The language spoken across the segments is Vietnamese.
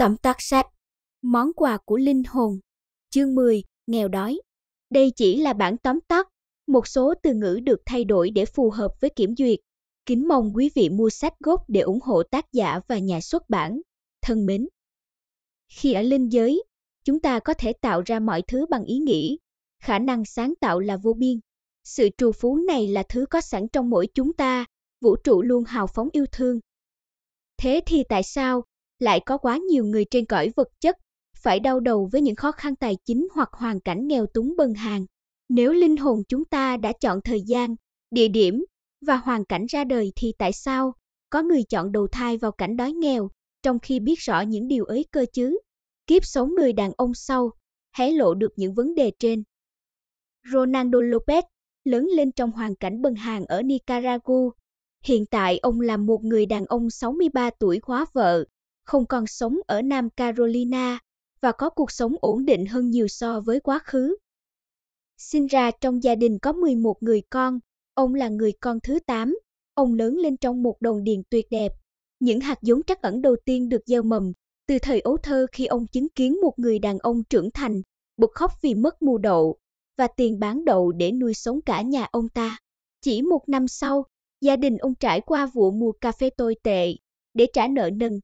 Tóm tắt sách Món quà của linh hồn Chương 10 Nghèo đói Đây chỉ là bản tóm tắt, một số từ ngữ được thay đổi để phù hợp với kiểm duyệt. Kính mong quý vị mua sách gốc để ủng hộ tác giả và nhà xuất bản. Thân mến! Khi ở linh giới, chúng ta có thể tạo ra mọi thứ bằng ý nghĩ. Khả năng sáng tạo là vô biên. Sự trù phú này là thứ có sẵn trong mỗi chúng ta, vũ trụ luôn hào phóng yêu thương. Thế thì tại sao lại có quá nhiều người trên cõi vật chất phải đau đầu với những khó khăn tài chính hoặc hoàn cảnh nghèo túng bần hàng. Nếu linh hồn chúng ta đã chọn thời gian, địa điểm và hoàn cảnh ra đời thì tại sao có người chọn đầu thai vào cảnh đói nghèo trong khi biết rõ những điều ấy cơ chứ? Kiếp sống người đàn ông sau hé lộ được những vấn đề trên. Ronaldo Lopez lớn lên trong hoàn cảnh bần hàng ở Nicaragua. Hiện tại ông là một người đàn ông 63 tuổi khóa vợ, không còn sống ở Nam Carolina và có cuộc sống ổn định hơn nhiều so với quá khứ. Sinh ra trong gia đình có 11 người con, ông là người con thứ 8, ông lớn lên trong một đồng điền tuyệt đẹp. Những hạt giống trắc ẩn đầu tiên được gieo mầm từ thời ấu thơ khi ông chứng kiến một người đàn ông trưởng thành bật khóc vì mất mùa đậu và tiền bán đậu để nuôi sống cả nhà ông ta. Chỉ một năm sau, gia đình ông trải qua vụ mùa cà phê tồi tệ để trả nợ nần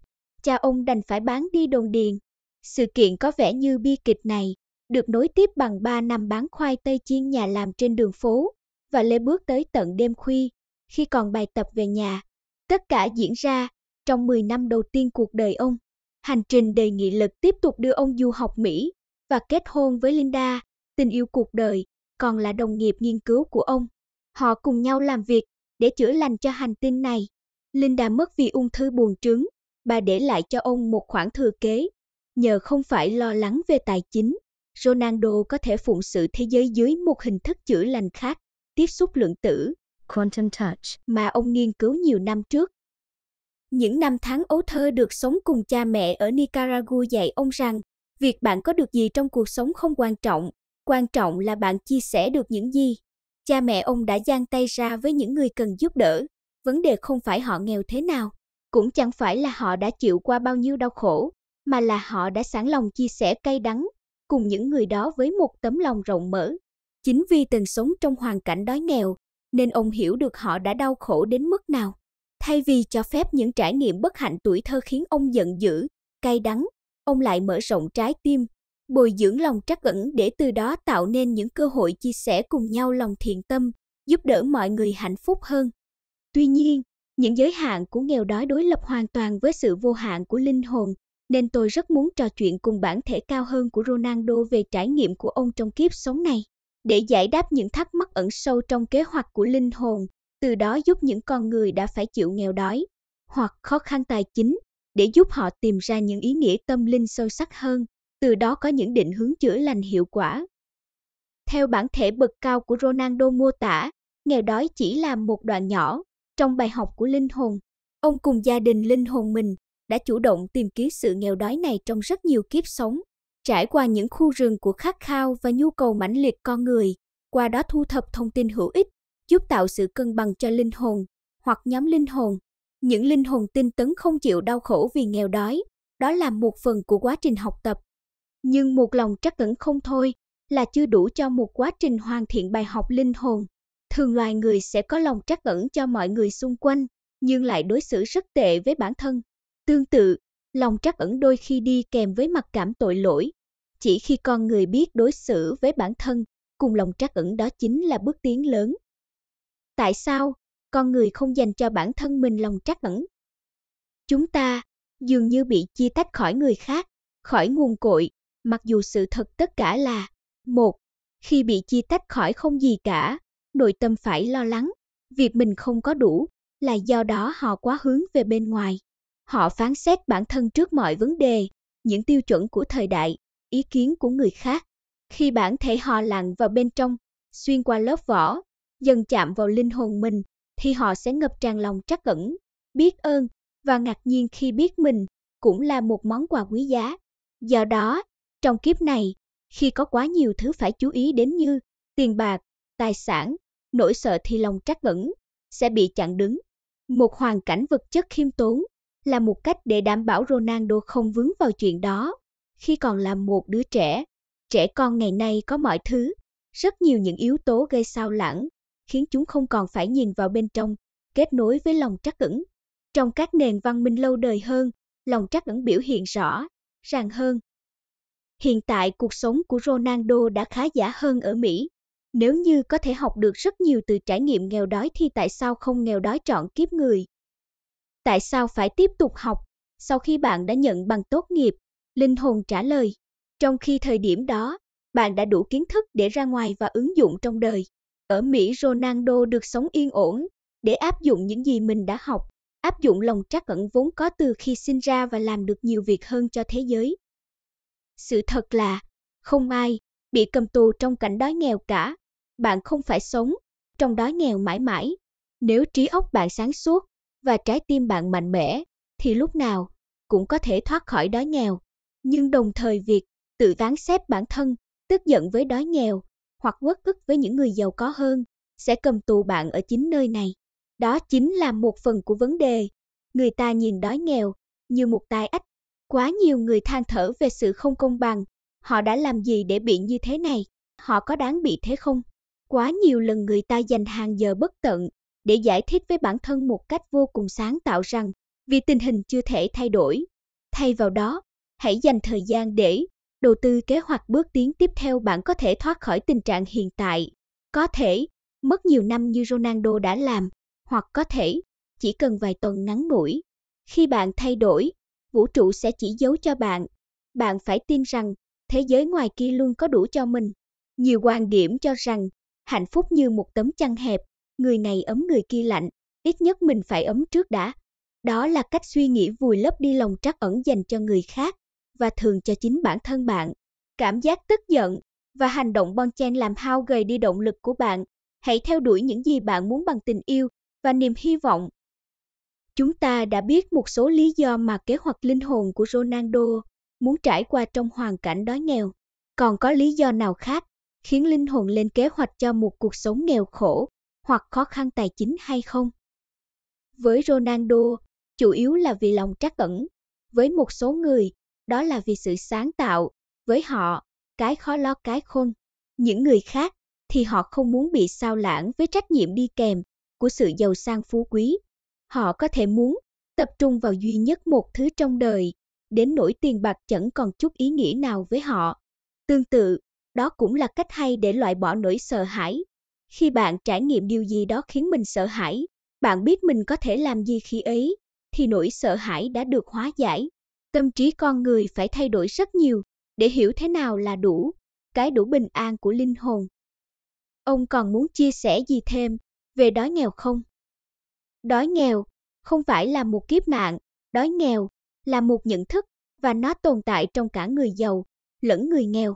cha ông đành phải bán đi đồn điền. Sự kiện có vẻ như bi kịch này, được nối tiếp bằng 3 năm bán khoai tây chiên nhà làm trên đường phố, và lê bước tới tận đêm khuya, khi còn bài tập về nhà. Tất cả diễn ra trong 10 năm đầu tiên cuộc đời ông. Hành trình đầy nghị lực tiếp tục đưa ông du học Mỹ và kết hôn với Linda, tình yêu cuộc đời, còn là đồng nghiệp nghiên cứu của ông. Họ cùng nhau làm việc để chữa lành cho hành tinh này. Linda mất vì ung thư buồng trứng, bà để lại cho ông một khoản thừa kế. Nhờ không phải lo lắng về tài chính, Ronaldo có thể phụng sự thế giới dưới một hình thức chữa lành khác, tiếp xúc lượng tử, quantum touch, mà ông nghiên cứu nhiều năm trước. Những năm tháng ấu thơ được sống cùng cha mẹ ở Nicaragua dạy ông rằng, việc bạn có được gì trong cuộc sống không quan trọng, quan trọng là bạn chia sẻ được những gì. Cha mẹ ông đã giang tay ra với những người cần giúp đỡ, vấn đề không phải họ nghèo thế nào, cũng chẳng phải là họ đã chịu qua bao nhiêu đau khổ, mà là họ đã sẵn lòng chia sẻ cay đắng cùng những người đó với một tấm lòng rộng mở. Chính vì từng sống trong hoàn cảnh đói nghèo, nên ông hiểu được họ đã đau khổ đến mức nào. Thay vì cho phép những trải nghiệm bất hạnh tuổi thơ khiến ông giận dữ, cay đắng, ông lại mở rộng trái tim, bồi dưỡng lòng trắc ẩn để từ đó tạo nên những cơ hội chia sẻ cùng nhau lòng thiện tâm, giúp đỡ mọi người hạnh phúc hơn. Tuy nhiên, những giới hạn của nghèo đói đối lập hoàn toàn với sự vô hạn của linh hồn, nên tôi rất muốn trò chuyện cùng bản thể cao hơn của Ronaldo về trải nghiệm của ông trong kiếp sống này, để giải đáp những thắc mắc ẩn sâu trong kế hoạch của linh hồn, từ đó giúp những con người đã phải chịu nghèo đói hoặc khó khăn tài chính để giúp họ tìm ra những ý nghĩa tâm linh sâu sắc hơn, từ đó có những định hướng chữa lành hiệu quả. Theo bản thể bậc cao của Ronaldo mô tả, nghèo đói chỉ là một đoạn nhỏ trong bài học của linh hồn, ông cùng gia đình linh hồn mình đã chủ động tìm kiếm sự nghèo đói này trong rất nhiều kiếp sống, trải qua những khu rừng của khát khao và nhu cầu mãnh liệt con người, qua đó thu thập thông tin hữu ích, giúp tạo sự cân bằng cho linh hồn hoặc nhóm linh hồn. Những linh hồn tinh tấn không chịu đau khổ vì nghèo đói, đó là một phần của quá trình học tập. Nhưng một lòng trắc ẩn không thôi là chưa đủ cho một quá trình hoàn thiện bài học linh hồn. Thường loài người sẽ có lòng trắc ẩn cho mọi người xung quanh, nhưng lại đối xử rất tệ với bản thân. Tương tự, lòng trắc ẩn đôi khi đi kèm với mặc cảm tội lỗi. Chỉ khi con người biết đối xử với bản thân, cùng lòng trắc ẩn đó chính là bước tiến lớn. Tại sao con người không dành cho bản thân mình lòng trắc ẩn? Chúng ta dường như bị chia tách khỏi người khác, khỏi nguồn cội, mặc dù sự thật tất cả là một Khi bị chia tách khỏi không gì cả, nội tâm phải lo lắng, việc mình không có đủ là do đó họ quá hướng về bên ngoài. Họ phán xét bản thân trước mọi vấn đề, những tiêu chuẩn của thời đại, ý kiến của người khác. Khi bản thể họ lặn vào bên trong, xuyên qua lớp vỏ, dần chạm vào linh hồn mình, thì họ sẽ ngập tràn lòng trắc ẩn, biết ơn và ngạc nhiên khi biết mình cũng là một món quà quý giá. Do đó, trong kiếp này, khi có quá nhiều thứ phải chú ý đến như tiền bạc, tài sản, nỗi sợ thi lòng trắc ẩn, sẽ bị chặn đứng. Một hoàn cảnh vật chất khiêm tốn là một cách để đảm bảo Ronaldo không vướng vào chuyện đó. Khi còn là một đứa trẻ, trẻ con ngày nay có mọi thứ, rất nhiều những yếu tố gây sao lãng, khiến chúng không còn phải nhìn vào bên trong, kết nối với lòng trắc ẩn. Trong các nền văn minh lâu đời hơn, lòng trắc ẩn biểu hiện rõ, ràng hơn. Hiện tại cuộc sống của Ronaldo đã khá giả hơn ở Mỹ. Nếu như có thể học được rất nhiều từ trải nghiệm nghèo đói thì tại sao không nghèo đói chọn kiếp người? Tại sao phải tiếp tục học sau khi bạn đã nhận bằng tốt nghiệp? Linh hồn trả lời, trong khi thời điểm đó, bạn đã đủ kiến thức để ra ngoài và ứng dụng trong đời. Ở Mỹ Ronaldo được sống yên ổn để áp dụng những gì mình đã học, áp dụng lòng trắc ẩn vốn có từ khi sinh ra và làm được nhiều việc hơn cho thế giới. Sự thật là, không ai, bị cầm tù trong cảnh đói nghèo cả. Bạn không phải sống trong đói nghèo mãi mãi. Nếu trí óc bạn sáng suốt và trái tim bạn mạnh mẽ, thì lúc nào cũng có thể thoát khỏi đói nghèo. Nhưng đồng thời việc tự ván xếp bản thân, tức giận với đói nghèo hoặc quất ức với những người giàu có hơn sẽ cầm tù bạn ở chính nơi này. Đó chính là một phần của vấn đề. Người ta nhìn đói nghèo như một tai ách. Quá nhiều người than thở về sự không công bằng, Họ đã làm gì để bị như thế này? Họ có đáng bị thế không? Quá nhiều lần người ta dành hàng giờ bất tận để giải thích với bản thân một cách vô cùng sáng tạo rằng vì tình hình chưa thể thay đổi. Thay vào đó, hãy dành thời gian để đầu tư kế hoạch bước tiến tiếp theo bạn có thể thoát khỏi tình trạng hiện tại. Có thể, mất nhiều năm như Ronaldo đã làm, hoặc có thể, chỉ cần vài tuần ngắn ngủi. Khi bạn thay đổi, vũ trụ sẽ chỉ dấu cho bạn. Bạn phải tin rằng thế giới ngoài kia luôn có đủ cho mình. Nhiều quan điểm cho rằng, hạnh phúc như một tấm chăn hẹp, người này ấm người kia lạnh, ít nhất mình phải ấm trước đã. Đó là cách suy nghĩ vùi lấp đi lòng trắc ẩn dành cho người khác và thường cho chính bản thân bạn. Cảm giác tức giận và hành động bon chen làm hao gầy đi động lực của bạn. Hãy theo đuổi những gì bạn muốn bằng tình yêu và niềm hy vọng. Chúng ta đã biết một số lý do mà kế hoạch linh hồn của Ronaldo muốn trải qua trong hoàn cảnh đói nghèo. Còn có lý do nào khác khiến linh hồn lên kế hoạch cho một cuộc sống nghèo khổ hoặc khó khăn tài chính hay không? Với Ronaldo, chủ yếu là vì lòng trắc ẩn. Với một số người, đó là vì sự sáng tạo. Với họ, cái khó lo cái khôn. Những người khác thì họ không muốn bị sao lãng với trách nhiệm đi kèm của sự giàu sang phú quý. Họ có thể muốn tập trung vào duy nhất một thứ trong đời đến nỗi tiền bạc chẳng còn chút ý nghĩa nào với họ. Tương tự, đó cũng là cách hay để loại bỏ nỗi sợ hãi. Khi bạn trải nghiệm điều gì đó khiến mình sợ hãi, bạn biết mình có thể làm gì khi ấy, thì nỗi sợ hãi đã được hóa giải. Tâm trí con người phải thay đổi rất nhiều để hiểu thế nào là đủ, cái đủ bình an của linh hồn. Ông còn muốn chia sẻ gì thêm về đói nghèo không? Đói nghèo không phải là một kiếp nạn, đói nghèo là một nhận thức và nó tồn tại trong cả người giàu lẫn người nghèo.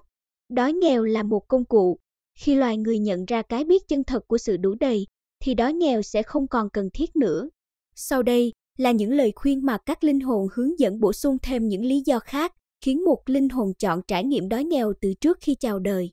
Đói nghèo là một công cụ. Khi loài người nhận ra cái biết chân thật của sự đủ đầy, thì đói nghèo sẽ không còn cần thiết nữa. Sau đây là những lời khuyên mà các linh hồn hướng dẫn bổ sung thêm những lý do khác khiến một linh hồn chọn trải nghiệm đói nghèo từ trước khi chào đời.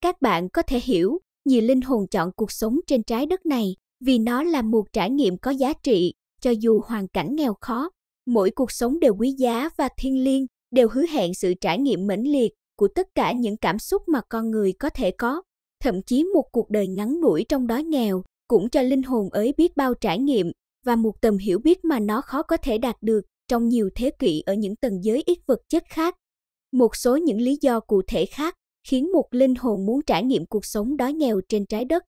Các bạn có thể hiểu, nhiều linh hồn chọn cuộc sống trên trái đất này vì nó là một trải nghiệm có giá trị, cho dù hoàn cảnh nghèo khó mỗi cuộc sống đều quý giá và thiêng liêng, đều hứa hẹn sự trải nghiệm mãnh liệt của tất cả những cảm xúc mà con người có thể có. Thậm chí một cuộc đời ngắn ngủi trong đói nghèo cũng cho linh hồn ấy biết bao trải nghiệm và một tầm hiểu biết mà nó khó có thể đạt được trong nhiều thế kỷ ở những tầng giới ít vật chất khác. Một số những lý do cụ thể khác khiến một linh hồn muốn trải nghiệm cuộc sống đói nghèo trên trái đất.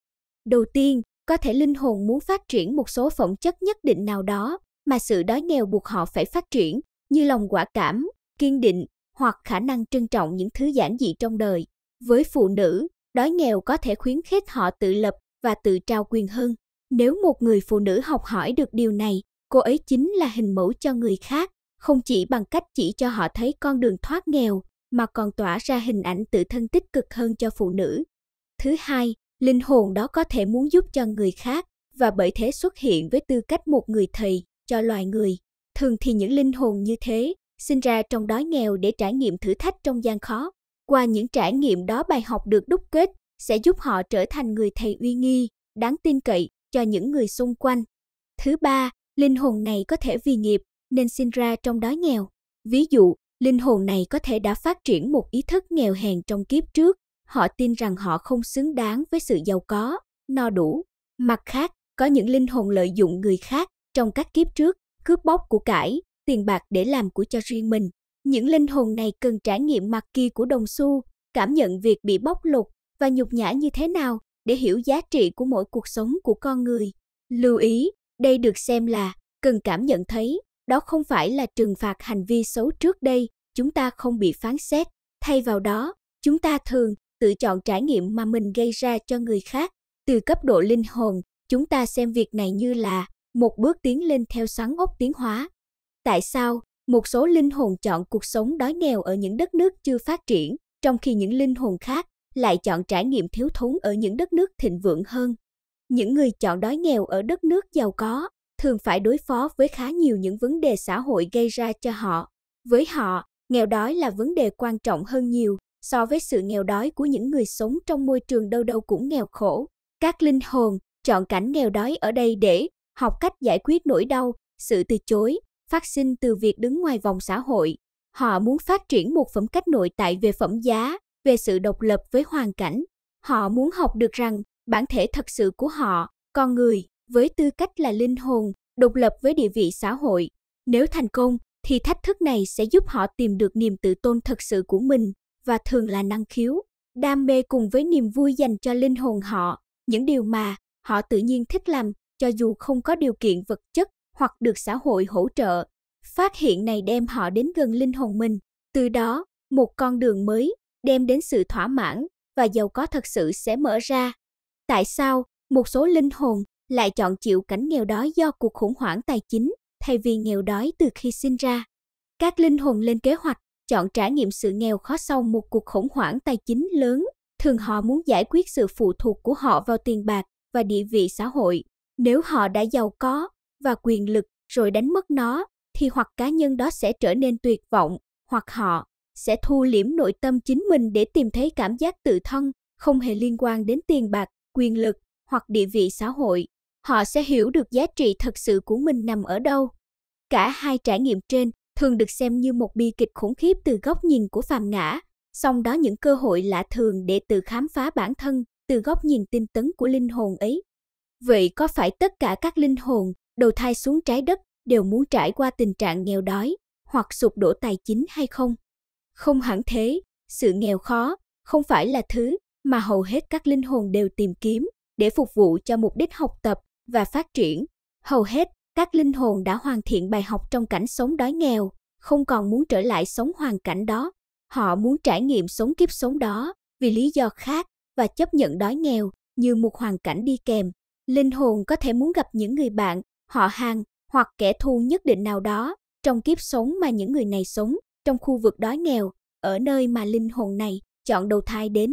Đầu tiên, có thể linh hồn muốn phát triển một số phẩm chất nhất định nào đó mà sự đói nghèo buộc họ phải phát triển, như lòng quả cảm, kiên định hoặc khả năng trân trọng những thứ giản dị trong đời. Với phụ nữ, đói nghèo có thể khuyến khích họ tự lập và tự trao quyền hơn. Nếu một người phụ nữ học hỏi được điều này, cô ấy chính là hình mẫu cho người khác, không chỉ bằng cách chỉ cho họ thấy con đường thoát nghèo, mà còn tỏa ra hình ảnh tự thân tích cực hơn cho phụ nữ. Thứ hai, linh hồn đó có thể muốn giúp cho người khác và bởi thế xuất hiện với tư cách một người thầy cho loài người. Thường thì những linh hồn như thế sinh ra trong đói nghèo để trải nghiệm thử thách trong gian khó. Qua những trải nghiệm đó bài học được đúc kết sẽ giúp họ trở thành người thầy uy nghi, đáng tin cậy cho những người xung quanh. Thứ ba, linh hồn này có thể vì nghiệp nên sinh ra trong đói nghèo. Ví dụ, linh hồn này có thể đã phát triển một ý thức nghèo hèn trong kiếp trước, họ tin rằng họ không xứng đáng với sự giàu có, no đủ. Mặt khác, có những linh hồn lợi dụng người khác trong các kiếp trước, cướp bóc của cải, tiền bạc để làm của cho riêng mình. Những linh hồn này cần trải nghiệm mặt kia của đồng xu, cảm nhận việc bị bóc lột và nhục nhã như thế nào để hiểu giá trị của mỗi cuộc sống của con người. Lưu ý, đây được xem là cần cảm nhận thấy, đó không phải là trừng phạt hành vi xấu trước đây, chúng ta không bị phán xét, thay vào đó, chúng ta thường tự chọn trải nghiệm mà mình gây ra cho người khác. Từ cấp độ linh hồn, chúng ta xem việc này như là một bước tiến lên theo xoắn ốc tiến hóa. Tại sao một số linh hồn chọn cuộc sống đói nghèo ở những đất nước chưa phát triển, trong khi những linh hồn khác lại chọn trải nghiệm thiếu thốn ở những đất nước thịnh vượng hơn? Những người chọn đói nghèo ở đất nước giàu có thường phải đối phó với khá nhiều những vấn đề xã hội gây ra cho họ. Với họ, nghèo đói là vấn đề quan trọng hơn nhiều so với sự nghèo đói của những người sống trong môi trường đâu đâu cũng nghèo khổ. Các linh hồn chọn cảnh nghèo đói ở đây để học cách giải quyết nỗi đau, sự từ chối, phát sinh từ việc đứng ngoài vòng xã hội. Họ muốn phát triển một phẩm cách nội tại về phẩm giá, về sự độc lập với hoàn cảnh. Họ muốn học được rằng bản thể thật sự của họ, con người, với tư cách là linh hồn, độc lập với địa vị xã hội. Nếu thành công, thì thách thức này sẽ giúp họ tìm được niềm tự tôn thật sự của mình và thường là năng khiếu, đam mê cùng với niềm vui dành cho linh hồn họ, những điều mà họ tự nhiên thích làm cho dù không có điều kiện vật chất hoặc được xã hội hỗ trợ. Phát hiện này đem họ đến gần linh hồn mình, từ đó một con đường mới đem đến sự thỏa mãn và giàu có thật sự sẽ mở ra. Tại sao một số linh hồn lại chọn chịu cảnh nghèo đói do cuộc khủng hoảng tài chính thay vì nghèo đói từ khi sinh ra? Các linh hồn lên kế hoạch chọn trải nghiệm sự nghèo khó sau một cuộc khủng hoảng tài chính lớn, thường họ muốn giải quyết sự phụ thuộc của họ vào tiền bạc và địa vị xã hội nếu họ đã giàu có và quyền lực rồi đánh mất nó thì hoặc cá nhân đó sẽ trở nên tuyệt vọng hoặc họ sẽ thu liễm nội tâm chính mình để tìm thấy cảm giác tự thân không hề liên quan đến tiền bạc, quyền lực hoặc địa vị xã hội. Họ sẽ hiểu được giá trị thật sự của mình nằm ở đâu. Cả hai trải nghiệm trên thường được xem như một bi kịch khủng khiếp từ góc nhìn của phàm ngã, song đó những cơ hội lạ thường để tự khám phá bản thân từ góc nhìn tinh tấn của linh hồn ấy Vậy có phải tất cả các linh hồn đầu thai xuống trái đất đều muốn trải qua tình trạng nghèo đói hoặc sụp đổ tài chính hay không? Không hẳn thế, sự nghèo khó không phải là thứ mà hầu hết các linh hồn đều tìm kiếm để phục vụ cho mục đích học tập và phát triển. Hầu hết các linh hồn đã hoàn thiện bài học trong cảnh sống đói nghèo, không còn muốn trở lại sống hoàn cảnh đó. Họ muốn trải nghiệm sống kiếp sống đó vì lý do khác và chấp nhận đói nghèo như một hoàn cảnh đi kèm Linh hồn có thể muốn gặp những người bạn, họ hàng hoặc kẻ thù nhất định nào đó trong kiếp sống mà những người này sống, trong khu vực đói nghèo, ở nơi mà linh hồn này chọn đầu thai đến.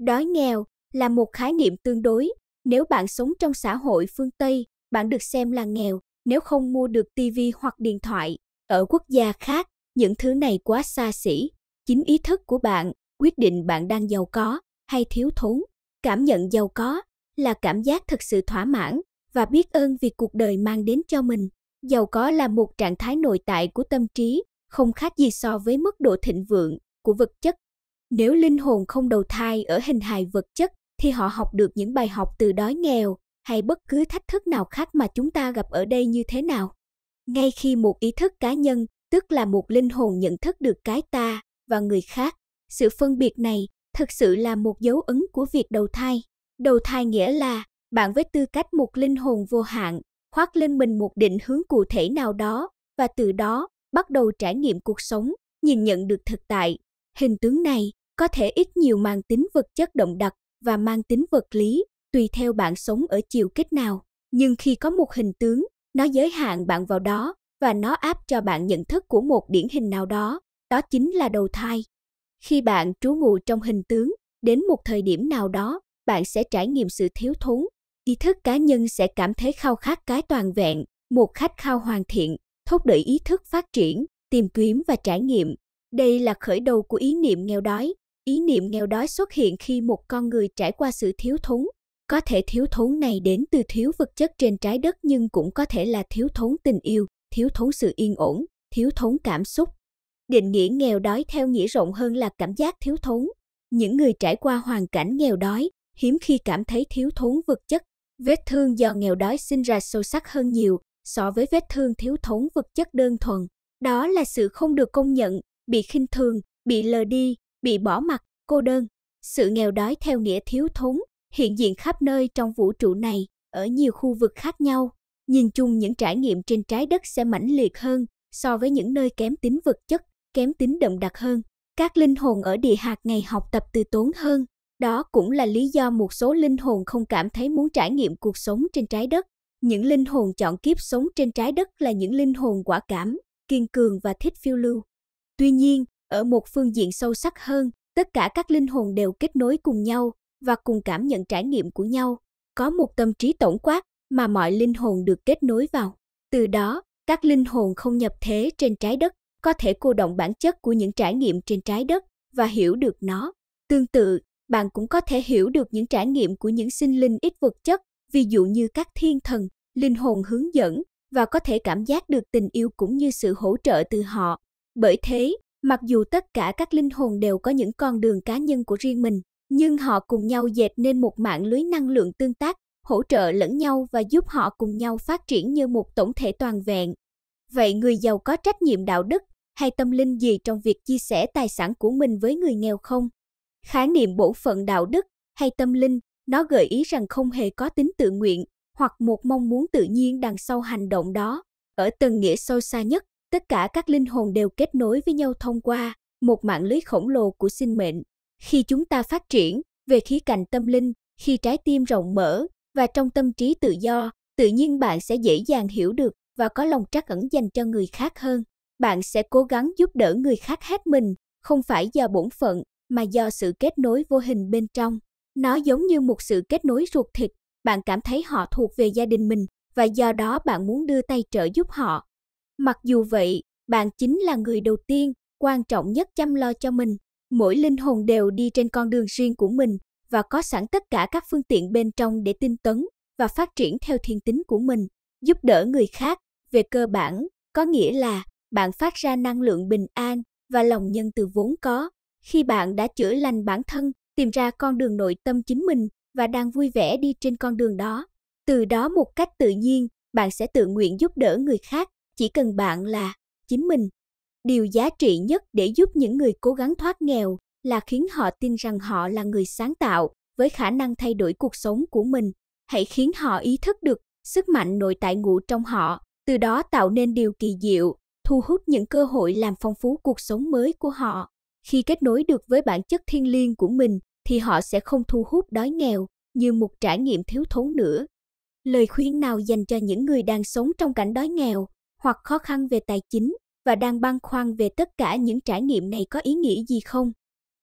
Đói nghèo là một khái niệm tương đối, nếu bạn sống trong xã hội phương Tây, bạn được xem là nghèo nếu không mua được tivi hoặc điện thoại. Ở quốc gia khác, những thứ này quá xa xỉ. Chính ý thức của bạn quyết định bạn đang giàu có hay thiếu thốn. Cảm nhận giàu có là cảm giác thật sự thỏa mãn và biết ơn vì cuộc đời mang đến cho mình. Giàu có là một trạng thái nội tại của tâm trí, không khác gì so với mức độ thịnh vượng của vật chất. Nếu linh hồn không đầu thai ở hình hài vật chất thì họ học được những bài học từ đói nghèo hay bất cứ thách thức nào khác mà chúng ta gặp ở đây như thế nào. Ngay khi một ý thức cá nhân, tức là một linh hồn nhận thức được cái ta và người khác, sự phân biệt này thực sự là một dấu ấn của việc đầu thai. Đầu thai nghĩa là bạn với tư cách một linh hồn vô hạn, khoác lên mình một định hướng cụ thể nào đó và từ đó bắt đầu trải nghiệm cuộc sống, nhìn nhận được thực tại. Hình tướng này có thể ít nhiều mang tính vật chất động đặc và mang tính vật lý, tùy theo bạn sống ở chiều kích nào. Nhưng khi có một hình tướng, nó giới hạn bạn vào đó và nó áp cho bạn nhận thức của một điển hình nào đó, đó chính là đầu thai. Khi bạn trú ngụ trong hình tướng, đến một thời điểm nào đó, bạn sẽ trải nghiệm sự thiếu thốn. Ý thức cá nhân sẽ cảm thấy khao khát cái toàn vẹn, một khách khao hoàn thiện, thúc đẩy ý thức phát triển, tìm kiếm và trải nghiệm. Đây là khởi đầu của ý niệm nghèo đói. Ý niệm nghèo đói xuất hiện khi một con người trải qua sự thiếu thốn. Có thể thiếu thốn này đến từ thiếu vật chất trên trái đất nhưng cũng có thể là thiếu thốn tình yêu, thiếu thốn sự yên ổn, thiếu thốn cảm xúc. Định nghĩa nghèo đói theo nghĩa rộng hơn là cảm giác thiếu thốn. Những người trải qua hoàn cảnh nghèo đói hiếm khi cảm thấy thiếu thốn vật chất. Vết thương do nghèo đói sinh ra sâu sắc hơn nhiều so với vết thương thiếu thốn vật chất đơn thuần. Đó là sự không được công nhận, bị khinh thường, bị lờ đi, bị bỏ mặc, cô đơn. Sự nghèo đói theo nghĩa thiếu thốn hiện diện khắp nơi trong vũ trụ này, ở nhiều khu vực khác nhau. Nhìn chung những trải nghiệm trên trái đất sẽ mãnh liệt hơn so với những nơi kém tính vật chất, kém tính đậm đặc hơn. Các linh hồn ở địa hạt ngày học tập từ tốn hơn, đó cũng là lý do một số linh hồn không cảm thấy muốn trải nghiệm cuộc sống trên trái đất. Những linh hồn chọn kiếp sống trên trái đất là những linh hồn quả cảm, kiên cường và thích phiêu lưu. Tuy nhiên, ở một phương diện sâu sắc hơn, tất cả các linh hồn đều kết nối cùng nhau và cùng cảm nhận trải nghiệm của nhau, có một tâm trí tổng quát mà mọi linh hồn được kết nối vào. Từ đó, các linh hồn không nhập thế trên trái đất có thể cô động bản chất của những trải nghiệm trên trái đất và hiểu được nó. Tương tự, bạn cũng có thể hiểu được những trải nghiệm của những sinh linh ít vật chất, ví dụ như các thiên thần, linh hồn hướng dẫn và có thể cảm giác được tình yêu cũng như sự hỗ trợ từ họ. Bởi thế, mặc dù tất cả các linh hồn đều có những con đường cá nhân của riêng mình, nhưng họ cùng nhau dệt nên một mạng lưới năng lượng tương tác, hỗ trợ lẫn nhau và giúp họ cùng nhau phát triển như một tổng thể toàn vẹn. Vậy người giàu có trách nhiệm đạo đức hay tâm linh gì trong việc chia sẻ tài sản của mình với người nghèo không? Khái niệm bổn phận đạo đức hay tâm linh, nó gợi ý rằng không hề có tính tự nguyện hoặc một mong muốn tự nhiên đằng sau hành động đó. Ở tầng nghĩa sâu xa nhất, tất cả các linh hồn đều kết nối với nhau thông qua một mạng lưới khổng lồ của sinh mệnh. Khi chúng ta phát triển về khía cạnh tâm linh, khi trái tim rộng mở và trong tâm trí tự do, tự nhiên bạn sẽ dễ dàng hiểu được và có lòng trắc ẩn dành cho người khác hơn. Bạn sẽ cố gắng giúp đỡ người khác hết mình, không phải do bổn phận mà do sự kết nối vô hình bên trong. Nó giống như một sự kết nối ruột thịt, bạn cảm thấy họ thuộc về gia đình mình và do đó bạn muốn đưa tay trợ giúp họ. Mặc dù vậy, bạn chính là người đầu tiên, quan trọng nhất chăm lo cho mình. Mỗi linh hồn đều đi trên con đường riêng của mình và có sẵn tất cả các phương tiện bên trong để tinh tấn và phát triển theo thiên tính của mình, giúp đỡ người khác về cơ bản, có nghĩa là bạn phát ra năng lượng bình an và lòng nhân từ vốn có khi bạn đã chữa lành bản thân, tìm ra con đường nội tâm chính mình và đang vui vẻ đi trên con đường đó, từ đó một cách tự nhiên, bạn sẽ tự nguyện giúp đỡ người khác, chỉ cần bạn là chính mình. Điều giá trị nhất để giúp những người cố gắng thoát nghèo là khiến họ tin rằng họ là người sáng tạo với khả năng thay đổi cuộc sống của mình. Hãy khiến họ ý thức được sức mạnh nội tại ngụ trong họ, từ đó tạo nên điều kỳ diệu, thu hút những cơ hội làm phong phú cuộc sống mới của họ. Khi kết nối được với bản chất thiên liêng của mình thì họ sẽ không thu hút đói nghèo như một trải nghiệm thiếu thốn nữa. Lời khuyên nào dành cho những người đang sống trong cảnh đói nghèo hoặc khó khăn về tài chính và đang băn khoăn về tất cả những trải nghiệm này có ý nghĩa gì không?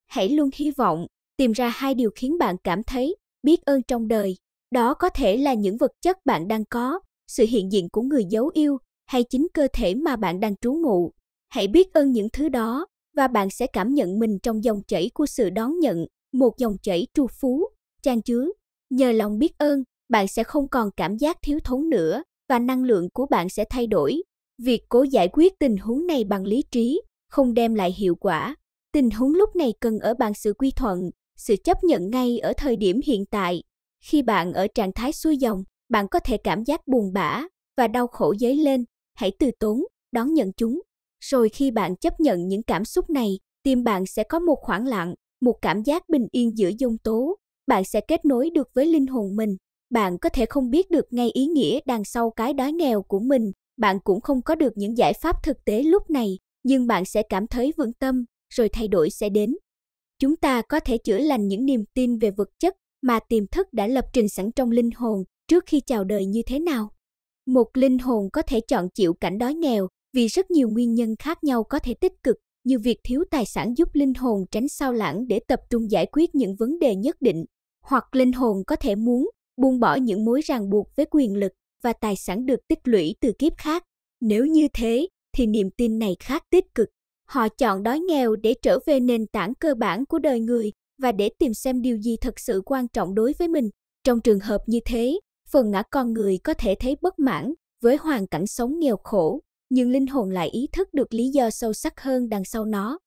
Hãy luôn hy vọng tìm ra hai điều khiến bạn cảm thấy biết ơn trong đời. Đó có thể là những vật chất bạn đang có, sự hiện diện của người dấu yêu hay chính cơ thể mà bạn đang trú ngụ. Hãy biết ơn những thứ đó và bạn sẽ cảm nhận mình trong dòng chảy của sự đón nhận, một dòng chảy tru phú, trang chứa. Nhờ lòng biết ơn, bạn sẽ không còn cảm giác thiếu thốn nữa và năng lượng của bạn sẽ thay đổi. Việc cố giải quyết tình huống này bằng lý trí không đem lại hiệu quả. Tình huống lúc này cần ở bạn sự quy thuận, sự chấp nhận ngay ở thời điểm hiện tại. Khi bạn ở trạng thái xuôi dòng, bạn có thể cảm giác buồn bã và đau khổ dấy lên. Hãy từ tốn, đón nhận chúng rồi khi bạn chấp nhận những cảm xúc này, tim bạn sẽ có một khoảng lặng, một cảm giác bình yên giữa dông tố. Bạn sẽ kết nối được với linh hồn mình. Bạn có thể không biết được ngay ý nghĩa đằng sau cái đói nghèo của mình, bạn cũng không có được những giải pháp thực tế lúc này, nhưng bạn sẽ cảm thấy vững tâm, rồi thay đổi sẽ đến. Chúng ta có thể chữa lành những niềm tin về vật chất mà tiềm thức đã lập trình sẵn trong linh hồn trước khi chào đời như thế nào. Một linh hồn có thể chọn chịu cảnh đói nghèo vì rất nhiều nguyên nhân khác nhau có thể tích cực, như việc thiếu tài sản giúp linh hồn tránh sao lãng để tập trung giải quyết những vấn đề nhất định, hoặc linh hồn có thể muốn buông bỏ những mối ràng buộc với quyền lực và tài sản được tích lũy từ kiếp khác. Nếu như thế, thì niềm tin này khác tích cực. Họ chọn đói nghèo để trở về nền tảng cơ bản của đời người và để tìm xem điều gì thật sự quan trọng đối với mình. Trong trường hợp như thế, phần ngã con người có thể thấy bất mãn với hoàn cảnh sống nghèo khổ nhưng linh hồn lại ý thức được lý do sâu sắc hơn đằng sau nó.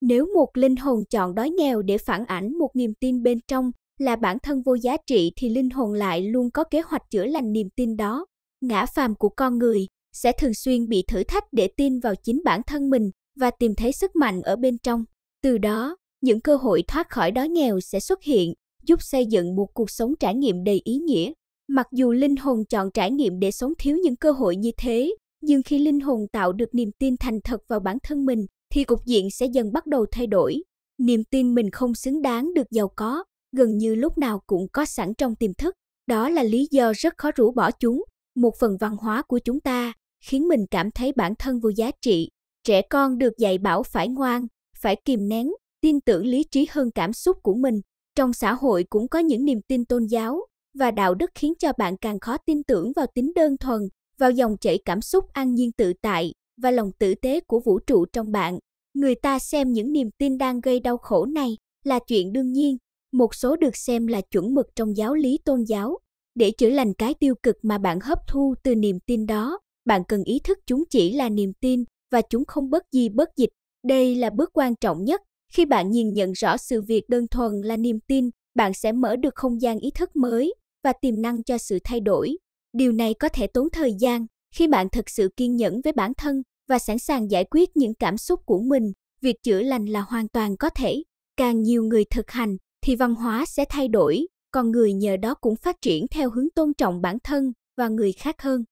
Nếu một linh hồn chọn đói nghèo để phản ảnh một niềm tin bên trong là bản thân vô giá trị thì linh hồn lại luôn có kế hoạch chữa lành niềm tin đó. Ngã phàm của con người sẽ thường xuyên bị thử thách để tin vào chính bản thân mình và tìm thấy sức mạnh ở bên trong. Từ đó, những cơ hội thoát khỏi đói nghèo sẽ xuất hiện, giúp xây dựng một cuộc sống trải nghiệm đầy ý nghĩa. Mặc dù linh hồn chọn trải nghiệm để sống thiếu những cơ hội như thế, nhưng khi linh hồn tạo được niềm tin thành thật vào bản thân mình, thì cục diện sẽ dần bắt đầu thay đổi. Niềm tin mình không xứng đáng được giàu có, gần như lúc nào cũng có sẵn trong tiềm thức. Đó là lý do rất khó rũ bỏ chúng, một phần văn hóa của chúng ta, khiến mình cảm thấy bản thân vô giá trị. Trẻ con được dạy bảo phải ngoan, phải kìm nén, tin tưởng lý trí hơn cảm xúc của mình. Trong xã hội cũng có những niềm tin tôn giáo và đạo đức khiến cho bạn càng khó tin tưởng vào tính đơn thuần, vào dòng chảy cảm xúc an nhiên tự tại và lòng tử tế của vũ trụ trong bạn. Người ta xem những niềm tin đang gây đau khổ này là chuyện đương nhiên, một số được xem là chuẩn mực trong giáo lý tôn giáo. Để chữa lành cái tiêu cực mà bạn hấp thu từ niềm tin đó, bạn cần ý thức chúng chỉ là niềm tin và chúng không bất di bất dịch. Đây là bước quan trọng nhất. Khi bạn nhìn nhận rõ sự việc đơn thuần là niềm tin, bạn sẽ mở được không gian ý thức mới và tiềm năng cho sự thay đổi. Điều này có thể tốn thời gian khi bạn thật sự kiên nhẫn với bản thân và sẵn sàng giải quyết những cảm xúc của mình. Việc chữa lành là hoàn toàn có thể. Càng nhiều người thực hành thì văn hóa sẽ thay đổi, còn người nhờ đó cũng phát triển theo hướng tôn trọng bản thân và người khác hơn.